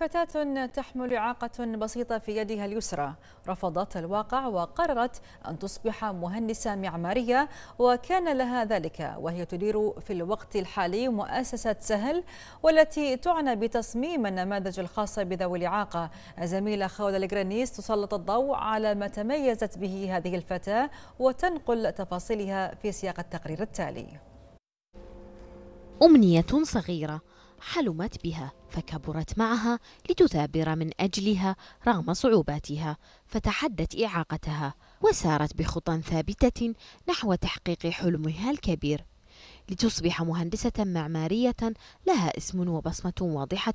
فتاة تحمل إعاقة بسيطة في يدها اليسرى رفضت الواقع وقررت أن تصبح مهندسة معمارية وكان لها ذلك وهي تدير في الوقت الحالي مؤسسة سهل والتي تعنى بتصميم النماذج الخاصة بذوي الإعاقة زميلة خولة الجرانيس تسلط الضوء على ما تميزت به هذه الفتاة وتنقل تفاصيلها في سياق التقرير التالي أمنية صغيرة حلمت بها فكبرت معها لتثابر من أجلها رغم صعوباتها فتحدت إعاقتها وسارت بخطى ثابتة نحو تحقيق حلمها الكبير لتصبح مهندسة معمارية لها اسم وبصمة واضحة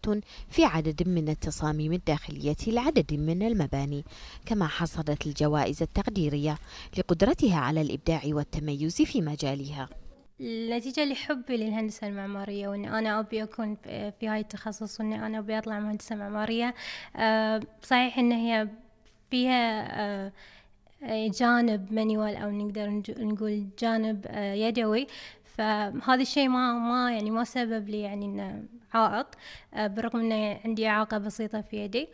في عدد من التصاميم الداخلية لعدد من المباني، كما حصدت الجوائز التقديرية لقدرتها على الإبداع والتميز في مجالها. النتيجة لحبي للهندسة المعمارية وإن أنا أبي أكون في هاي التخصص وإن أنا أبي أطلع مهندسة معمارية آه، صحيح إن هي فيها آه، آه، جانب مانيوال أو نقدر نقول جانب يدوي فهذا الشيء ما ما يعني ما سبب لي يعني إنه عائق برغم إنه عندي إعاقة بسيطة في يدي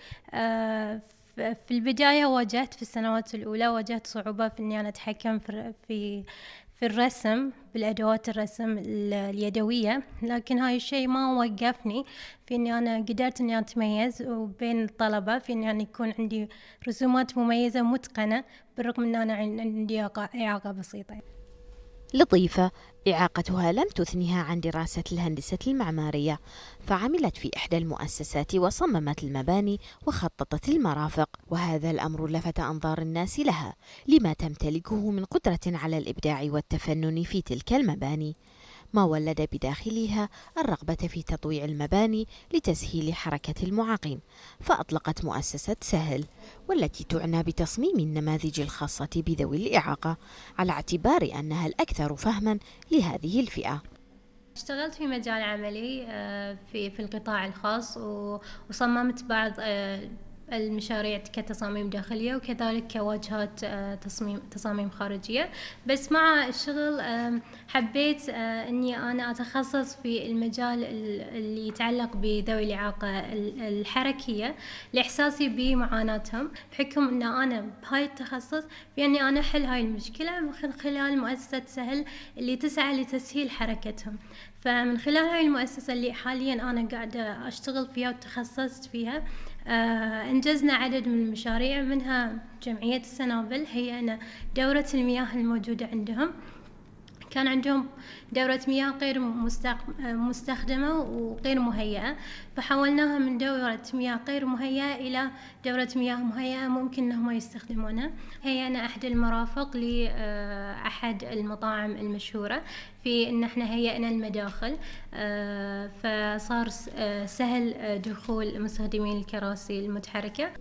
في البداية واجهت في السنوات الأولى واجهت صعوبة في إني أنا أتحكم في في الرسم بالأدوات الرسم اليدوية لكن هاي الشيء ما وقفني في أني أنا قدرت أني أتميز وبين الطلبة في أني أنا يكون عندي رسومات مميزة متقنة بالرغم أن أنا عندي إعاقة بسيطة لطيفة إعاقتها لم تثنها عن دراسة الهندسة المعمارية فعملت في إحدى المؤسسات وصممت المباني وخططت المرافق وهذا الأمر لفت أنظار الناس لها لما تمتلكه من قدرة على الإبداع والتفنن في تلك المباني ما ولد بداخلها الرغبة في تطويع المباني لتسهيل حركة المعاقين فأطلقت مؤسسة سهل والتي تعنى بتصميم النماذج الخاصة بذوي الإعاقة على اعتبار أنها الأكثر فهما لهذه الفئة اشتغلت في مجال عملي آه، في القطاع الخاص وصممت بعض آه، المشاريع كتصاميم داخلية وكذلك كواجهات آه، تصميم تصاميم خارجية بس مع الشغل آه، حبيت آه، أني أنا أتخصص في المجال اللي يتعلق بذوي الإعاقة الحركية لإحساسي بمعاناتهم بحكم أن أنا بهاي التخصص بأني أنا أحل هاي المشكلة من خلال مؤسسة سهل اللي تسعى لتسهيل حركتهم فمن خلال هاي المؤسسة اللي حاليا أنا قاعدة أشتغل فيها وتخصصت فيها آه، أنجزنا عدد من المشاريع منها جمعية السنابل هي أنا دورة المياه الموجودة عندهم كان عندهم دورة مياه غير مستخدمة وغير مهيئة فحولناها من دورة مياه غير مهيئة إلى دورة مياه مهيئة ممكن أنهم يستخدمونها أنا أحد المرافق لأحد آه، المطاعم المشهورة في أن احنا هيئنا المداخل آه، فصار آه، سهل دخول مستخدمين الكراسي المتحركة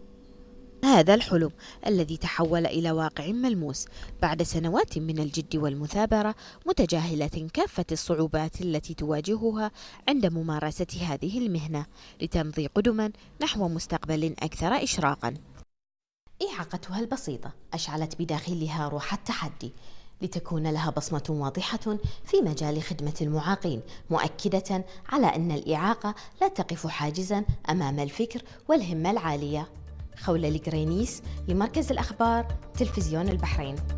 هذا الحلم الذي تحول إلى واقع ملموس بعد سنوات من الجد والمثابرة متجاهلة كافة الصعوبات التي تواجهها عند ممارسة هذه المهنة لتمضي قدما نحو مستقبل أكثر إشراقا إعاقتها البسيطة أشعلت بداخلها روح التحدي لتكون لها بصمة واضحة في مجال خدمة المعاقين، مؤكدة على أن الإعاقة لا تقف حاجزا أمام الفكر والهمة العالية خولة القرينيس لمركز الأخبار تلفزيون البحرين